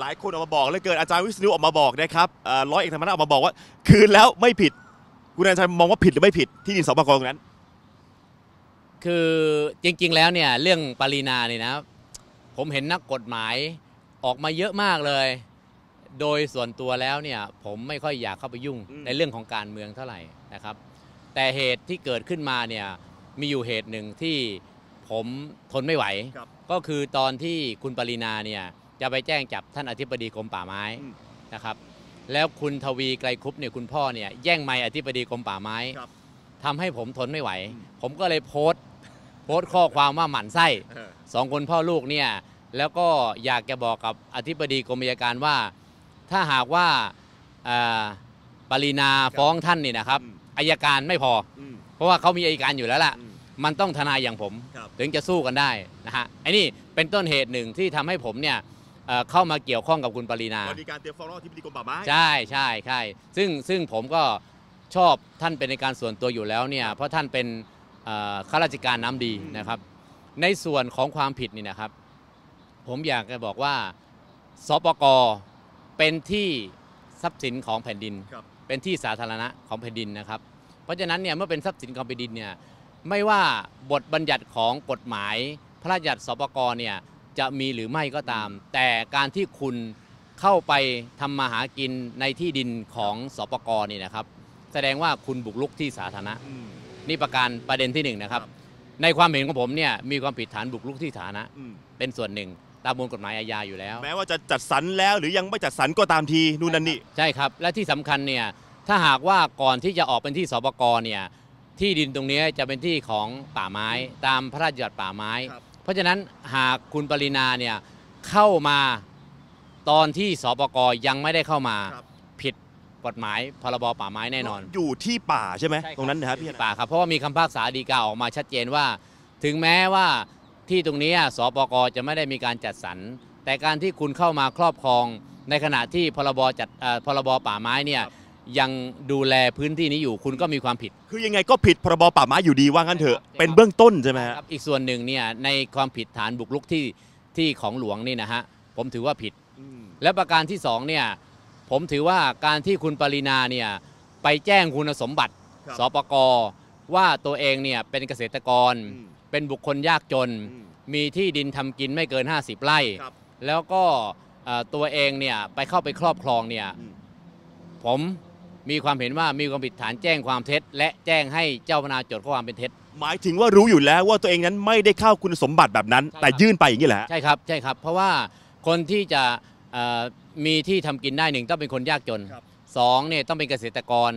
หลายคนออกมาบอกเลยเกิดอาจารย์วิศนุออกมาบอกนะครับร้อยเอกธรรมนัฐออกมาบอกว่า คืนแล้วไม่ผิดคุณอาจารย์มองว่าผิดหรือไม่ผิดที่ดินสปกอรนั้น คือจริงๆแล้วเนี่ยเรื่องปรีนาเนี่ยนะผมเห็นนักกฎหมายออกมาเยอะมากเลย โดยส่วนตัวแล้วเนี่ย ผมไม่ค่อยอยากเข้าไปยุ่งในเรื่องของการเมืองเท่าไหร่นะครับ แต่เหตุที่เกิดขึ้นมาเนี่ยมีอยู่เหตุหนึ่งที่ผมทนไม่ไหว ก็คือตอนที่คุณปรีนาเนี่ยจะไปแจ้งจับท่านอธิบดีกรมป่าไม้นะครับ แล้วคุณทวีไกลคุปเนี่ยคุณพ่อเนี่ย แย่งไม้อธิบดีกรมป่าไม้ทำทำให้ผมทนไม่ไหว ผมก็เลยโพสต์ โพสต์ข้อความว่าหมั่นไส้สองคนพ่อลูกเนี่ย แล้วก็อยากจะบอกกับอธิบดีกรมอัยการว่า ถ้าหากว่าปรินาฟ้องท่านนี่นะครับอัายการไม่พอ เพราะว่าเขามีอายการอยู่แล้วล่ะมันต้องทนายอย่างผม ถึงจะสู้กันได้นะฮะไอ้นี่เป็นต้นเหตุหนึ่งที่ทำให้ผมเนี่ยเข้ามาเกี่ยวข้องกับคุณปรีนาวรนีการเตรียมฟ้องร้องที่ปดีกรมป่าไม้ ใช่ใช่ใช่ซึ่งซึ่งผมก็ชอบท่านเป็นในการส่วนตัวอยู่แล้วเนี่ย เพราะท่านเป็นข้าราชการน้ำดีนะครับ ในส่วนของความผิดนี่นะครับ ผมอยากจะบอกว่า สปกเป็นที่ทรัพย์สินของแผ่นดิน เป็นที่สาธารณะของแผ่นดินนะครับ เพราะฉะนั้นเนี่ยเมื่อเป็นทรัพย์สินของแผ่นดินเนี่ย ไม่ว่าบทบัญญัติของกฎหมายพระราชบัญญัติสปกเนี่ยจะมีหรือไม่ก็ตาม แต่การที่คุณเข้าไปทำมาหากินในที่ดินของสปกนี่นะครับ แสดงว่าคุณบุกลุกที่สาธารณะนี่ประการประเด็นที่หนึ่งนะครับในความเห็นของผมเนี่ยมีความผิดฐานบุกรุกที่สาธารณะเป็นส่วนหนึ่งตามบรมลกฎหมายอาญาอยู่แล้ว แม้ว่าจะจัดสรรแล้วหรือยังไม่จัดสรรก็ตามทีนู่นนั่นนี่ใช่ครับ และที่สำคัญเนี่ยถ้าหากว่าก่อนที่จะออกเป็นที่สปกเนี่ยที่ดินตรงนี้จะเป็นที่ของป่าไม้ ตามพระราชบัญญัติป่าไม้เพราะฉะนั้นหากคุณปรินาเนี่ยเข้ามาตอนที่สปกยังไม่ได้เข้ามาผิดกฎหมายพรบป่าไม้แน่นอน อยู่ที่ป่าใช่ไหมตรงนั้นนะครับพี่ป่าครับเพราะว่ามีคำพพากษาดีกาออกมาชัดเจนว่า ถึงแม้ว่าที่ตรงนี้สปกจะไม่ได้มีการจัดสรรแต่การที่คุณเข้ามาครอบครองในขณะที่พรบจัดพรบป่าไม้เนี่ยยังดูแลพื้นที่นี้อยู่คุณก็มีความผิด คือยังไงก็ผิดพรบป่าไม้อยู่ดีว่างั้นเถอะเป็นเบื้องต้นใช่ไหมครับอีกส่วนหนึ่งเนี่ยในความผิดฐานบุกรุกที่ที่ของหลวงนี่นะฮะผมถือว่าผิด และประการที่2เนี่ย ผมถือว่าการที่คุณปรินาเนี่ยไปแจ้งคุณสมบัติสปกว่าตัวเองเนี่ยเป็นเกษตรกร เป็นบุคคลยากจน มีที่ดินทำกินไม่เกิน 50ไร่แล้วก็ตัวเองเนี่ยไปเข้าไปครอบครองเนี่ยผมมีความเห็นว่ามีความผิดฐานแจ้งความเท็จ และแจ้งให้เจ้าพนาจดข้อความเป็นเท็จ หมายถึงว่ารู้อยู่แล้วว่าตัวเองนั้นไม่ได้เข้าคุณสมบัติแบบนั้น แต่ยื่นไปอย่างนี้แหละใช่ครับ ใช่ครับ เพราะว่าคนที่จะมีที่ทำกินได้หนึ่งต้องเป็นคนยากจนสองเนี่ยต้องเป็นเกษตรกร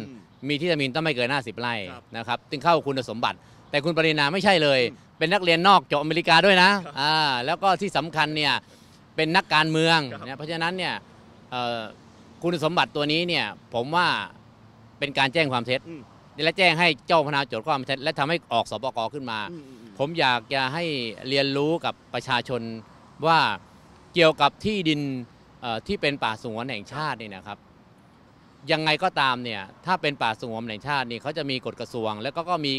มีที่ทำกินต้องไม่เกินหน้าสิบไร่นะครับจึงเข้าคุณสมบัติ แต่คุณปรินาไม่ใช่เลย เป็นนักเรียนนอกจบอเมริกาด้วยนะอ่าแล้วก็ที่สำคัญเนี่ยเป็นนักการเมืองเนี่ยเพราะฉะนั้นเนี่ยคุณสมบัติตัวนี้เนี่ยผมว่าเป็นการแจ้งความเท็จ และแจ้งให้เจ้าพนาโจทย์ความเท็จ และทำให้ออกสบกขึ้นมา ผมอยากจะให้เรียนรู้กับประชาชนว่าเกี่ยวกับที่ดินที่เป็นป่าสงวนแห่งชาตินี่นะครับยังไงก็ตามเนี่ย ถ้าเป็นป่าสงวนแห่งชาตินี่เขาจะมีกฎกระทรวง แล้วก็ก็มี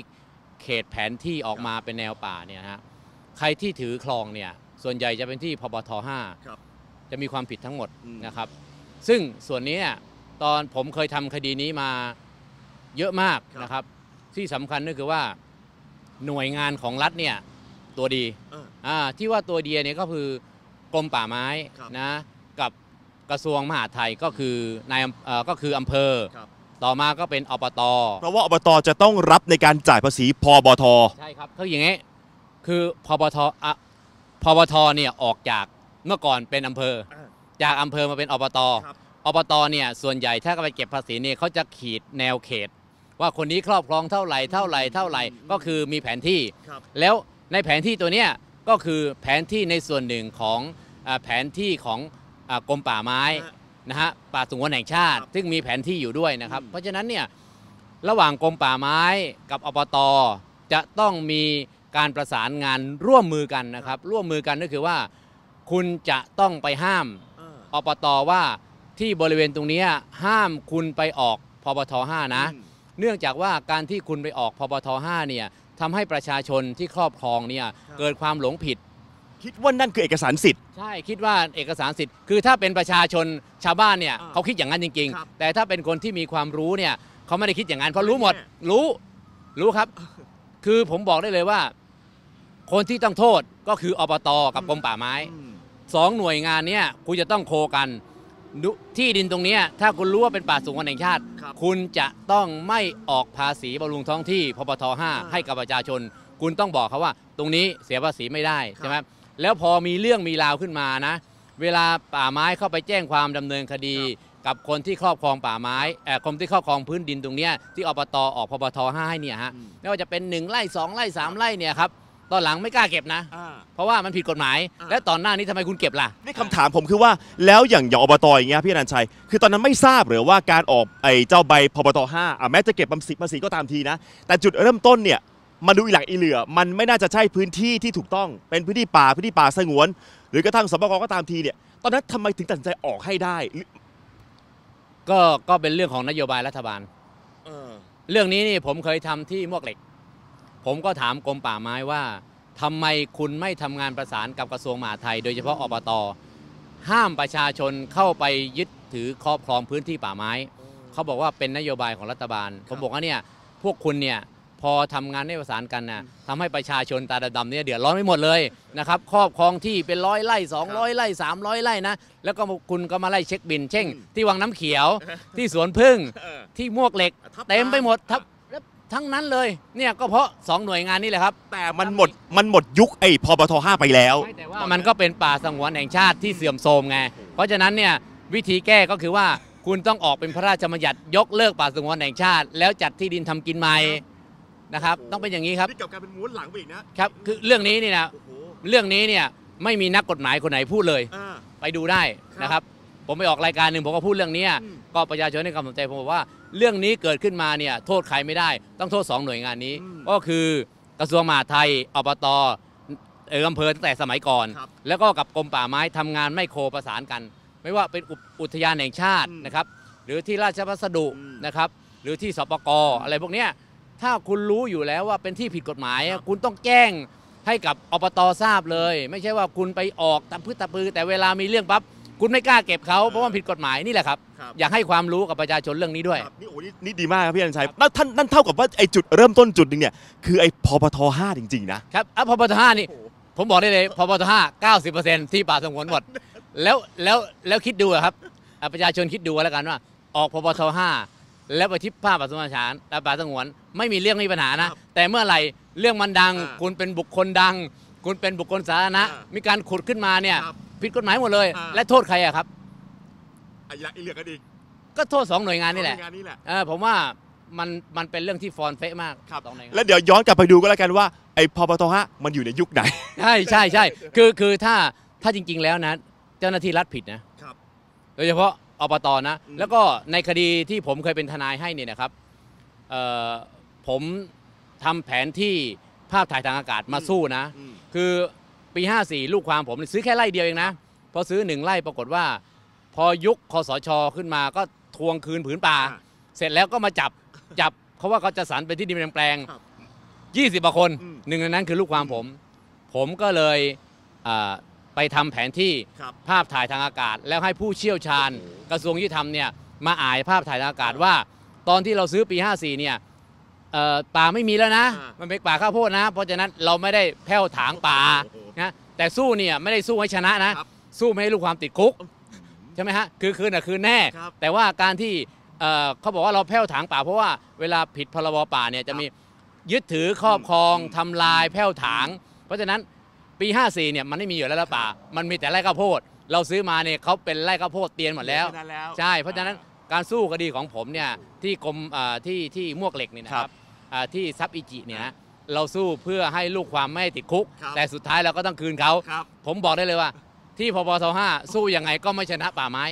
เขตแผนที่ออกมาเป็นแนวป่าเนี่ยฮะใครที่ถือคลองเนี่ยส่วนใหญ่จะเป็นที่พบทห้าจะมีความผิดทั้งหมดนะครับ ซึ่งส่วนนี้ตอนผมเคยทำคดีนี้มาเยอะมากนะครับ ที่สำคัญก็คือว่าหน่วยงานของรัฐเนี่ย ตัวดี ที่ว่าตัวเดียเนี่ยก็คือกรมป่าไม้นะกับกระทรวงมหาดไทยก็คือนายก็คืออำเภอต่อมาก็เป็นอบตเพราะว่าอบตจะต้องรับในการจ่ายภาษีพอบทใช่ครับคืออย่างงี้ คือพอบทอะพบทเนี่ยออกจากเมื่อก่อนเป็นอำเภอ จากอำเภอมาเป็นอบตครับอบตเนี่ยส่วนใหญ่ถ้าไปเก็บภาษีเนี่ยเขาจะขีดแนวเขต ว่าคนนี้ครอบครองเท่าไหร่เท่าไหร่ เท่าไหร่ ก็คือมีแผนที่ แล้วในแผนที่ตัวเนี้ย ก็คือแผนที่ในส่วนหนึ่งของอแผนที่ของอกรมป่าไม้นะฮะป่าสงวนแห่งชาติ ซึ่งมีแผนที่อยู่ด้วยนะครับ เพราะฉะนั้นเนี่ยระหว่างกรมป่าไม้กับอบตจะต้องมีการประสานงานร่วมมือกันนะครับ ร่วมมือกันก็คือว่าคุณจะต้องไปห้ามอบตอบตว่าที่บริเวณตรงนี้ห้ามคุณไปออกพบท5นะ เนื่องจากว่าการที่คุณไปออกพบท5เนี่ยทำให้ประชาชนที่ครอบครองเนี่ยเกิดความหลงผิด คิดว่านั่นคือเอกสารสิทธิ์ใช่คิดว่าเอกสารสิทธิ์คือ ถ้าเป็นประชาชนชาวบ้านเนี่ยเขาคิดอย่างนั้นจริง ๆ แต่ถ้าเป็นคนที่มีความรู้เนี่ยเขาไม่ได้คิดอย่างนั้นเพราะรู้หมด รู้รู้ครับ คือผมบอกได้เลยว่า คนที่ต้องโทษก็คืออบตกับกรมป่าไม้สองหน่วยงานเนี่ยคุณจะต้องโคกันที่ดินตรงนี้ถ้าคุณรู้ว่าเป็นป่าสงวนแห่งชาติคคุณจะต้องไม่ออกภาษีบำรุงท้องที่ พปท5 ให้กับประชาชน คุณต้องบอกเขาว่า ตรงนี้เสียภาษีไม่ได้ใช่ไหมแล้วพอมีเรื่องมีราวขึ้นมานะ เวลาป่าไม้เข้าไปแจ้งความดำเนินคดี กับคนที่ครอบครองป่าไม้เอ่อคนที่ครอบครองพื้นดินตรงนี้ที่อบตออกพปท5ให้เนี่ยฮะไม่ว่าจะเป็นหนึ่งไร่สองไร่สามไร่เนี่ยครับตอนหลังไม่กล้าเก็บนะ เพราะว่ามันผิดกฎหมาย และตอนหน้านี้ทำไมคุณเก็บล่ะ นี่คำถามผมคือว่า แล้วอย่างอย่างอบตอย่างเงี้ยพี่นันชัยคือ ตอนนั้นไม่ทราบหรือว่าการออกไอ้เจ้าใบพบตห้าแม้จะเก็บภาษีภาษีก็ตามทีนะ แต่จุดเริ่มต้นเนี่ยมาดูอีหลักอีเหลือ มันไม่น่าจะใช่พื้นที่ที่ถูกต้องเป็นพื้นที่ป่าพื้นที่ป่าสงวนหรือกระทั่งสปกก็ตามทีเนี่ย ตอนนั้นทำไมถึงตัดสินใจออกให้ได้ก็ก็เป็นเรื่องของนโยบายรัฐบาลเรื่องนี้นี่ผมเคยทำที่มวกเหล็กผมก็ถามกรมป่าไม้ว่าทำไมคุณไม่ทำงานประสานกับกระทรวงมหาดไทย โดยเฉพาะอบตห้ามประชาชนเข้าไปยึดถือครอบครองพื้นที่ป่าไม้ เขาบอกว่าเป็นนโยบายของรัฐบาล ผมบอกว่าเนี่ยพวกคุณเนี่ยพอทำงานได้ประสานกันนะทำให้ประชาชนตาดำเนี่ยเดือดร้อนไม่หมดเลยนะครับครอบครองที่เป็นร้อยไร่200ไร่300ไร่นะแล้วก็คุณก็มาไล่เช็คบินเช่งที่วังน้ำเขียวที่สวนพึ่งที่มวกเหล็ก เต็มไปหมดทับทั้งนั้นเลยเนี่ยก็เพราะ 2 หน่วยงานนี่แหละครับ แต่มันหมดมันหมดยุคไอ้พบทห้าไปแล้วมแต่ว่ามันก็เป็นป่าสงวนแห่งชาติที่เสื่อมโทรมไงเพราะฉะนั้นเนี่ยวิธีแก้ก็คือว่าคุณต้องออกเป็นพระราชบัญญัติยกเลิกป่าสงวนแห่งชาติ แล้วจัดที่ดินทำกินใหม่นะครับ ต้องเป็นอย่างนี้ครับี่กับการเป็นม้วนหลังไปอีกนะครับคือเรื่องนี้นี่นะเรื่องนี้เนี่ย ไม่มีนักกฎหมายคนไหนพูดเลย ไปดูได้นะครับผมไปออกรายการหนึ่งผมก็พูดเรื่องนี้ ก็ประชาชนให้ความสนใจผมบอกว่า เรื่องนี้เกิดขึ้นมาเนี่ยโทษใครไม่ได้ ต้องโทษ 2 หน่วยงานนี้ ก็คือกระทรวงมหาดไทยอบตเอออำเภอตั้งแต่สมัยก่อน แล้วก็กับกรมป่าไม้ทำงานไม่โคประสานกัน ไม่ว่าเป็นอุทยานแห่งชาตินะครับ หรือที่ราชพัสดุนะครับ หรือที่สปกอะไรพวกนี้ถ้าคุณรู้อยู่แล้วว่าเป็นที่ผิดกฎหมายคุณต้องแจ้งให้กับอบตทราบเลย ไม่ใช่ว่าคุณไปออกตามพืชตะพือแต่เวลามีเรื่องปั๊บคุณไม่กล้าเก็บเขาเพราะว่าผิดกฎหมาย นี่แหละครับรบอยากให้ความรู้กับประชาชนเรื่องนี้ด้วยนี่โอ้นี่นี่ดีมากครับ พี่อนันชัยนั่นท่านนั่นเท่ากับว่าไอ้จุดเริ่มต้นจุดหนึงเนี่ยคือไอ้พปทห้าจริง ๆนะครับอ่อพปทห้านี่ ผมบอกได้เลยพปทห้าเก้าสิบเปอร์เซ็นที่ป่าสงวนหมด แล้วแล้วแล้วคิดดูครับ ประชาชนคิดดูแล้วกันว่า ออกพปทห้าแล้วไปทิพย์ผ้าป่าสงวนฉานและป่าสงวนไม่มีเรื่องไม่มีปัญหานะแต่เมื่อไหร่เรื่องมันดัง คุณเป็นบุคคลดัง คุณเป็นบุคคลสาธารณะมีการขุดขึ้นมาเนี่ยผิดกฎหมายหมดเลย และโทษใครอะครับอายะอีเหลืองกันอีก ก็โทษสองหน่วยงานนี่แหละาเออผมว่ามันมันเป็นเรื่องที่ฟอนเฟะมากครับอนนแล้วเดี๋ยวย้อนกลับไปดูก็แล้วกันว่า ไอ้พปทห้มันอยู่ในยุคไหน ใช่ใช่ใช่คือคือถ้าถ้าจริง ๆ แล้วนะ เจ้าหน้าที่รัฐผิดนะครับ โดยเฉพาะอปตนะ แล้วก็ในคดีที่ผมเคยเป็นทนายให้เนี่ยนะครับเอ่อผมทำแผนที่ภาพถ่ายทางอากาศมาสู้นะคือปี 54 ลูกความผมซื้อแค่ไร่เดียวเองนะ พอซื้อหนึ่งไร่ปรากฏว่า พอยุคคอสช ขึ้นมาก็ทวงคืนผืนป่า เสร็จแล้วก็มาจับจับเขาว่าเขาจะสรรไปที่ดินแปลงยี่สิบคน หนึ่งในนั้นคือลูกความผม ผมก็เลยไปทำแผนที่ภาพถ่ายทางอากาศ แล้วให้ผู้เชี่ยวชาญกระทรวงยุติธรรมเนี่ยมาอ่ายภาพถ่ายทางอากาศว่าตอนที่เราซื้อปี 54เนี่ยป่าไม่มีแล้วนะ มันเป็นป่าข้าวโพดนะ เพราะฉะนั้นเราไม่ได้แผ่วถางป่านะแต่สู้เนี่ยไม่ได้สู้ให้ชนะนะ สู้ไม่ให้ลูกความติดคุกใช่ไหมฮะคือคืนน่ะคืนแน่ แต่ว่าการที่เอ่อเขาบอกว่าเราแพ่วถางป่า เพราะว่าเวลาผิดพรบป่าเนี่ยจะมียึดถือครอบครองทำลายแพ่วถาง เพราะฉะนั้นปี 54เนี่ยมันไม่มีอยู่แล้วละป่า มันมีแต่ไร่ข้าวโพดเราซื้อมาเนี่ยเขาเป็นไร่ข้าวโพดเตียนหมดแล้ว ใช่ เพราะฉะนั้นการสู้คดีของผมเนี่ยที่กรมที่ที่มวกเหล็กนี่นะครับที่ซับอิจิเนี่ยนะเราสู้เพื่อให้ลูกความไม่ติดคุกคแต่สุดท้ายเราก็ต้องคืนเขา ผมบอกได้เลยว่า ที่พบทห้าสู้ยังไงก็ไม่ชนะป่าไม้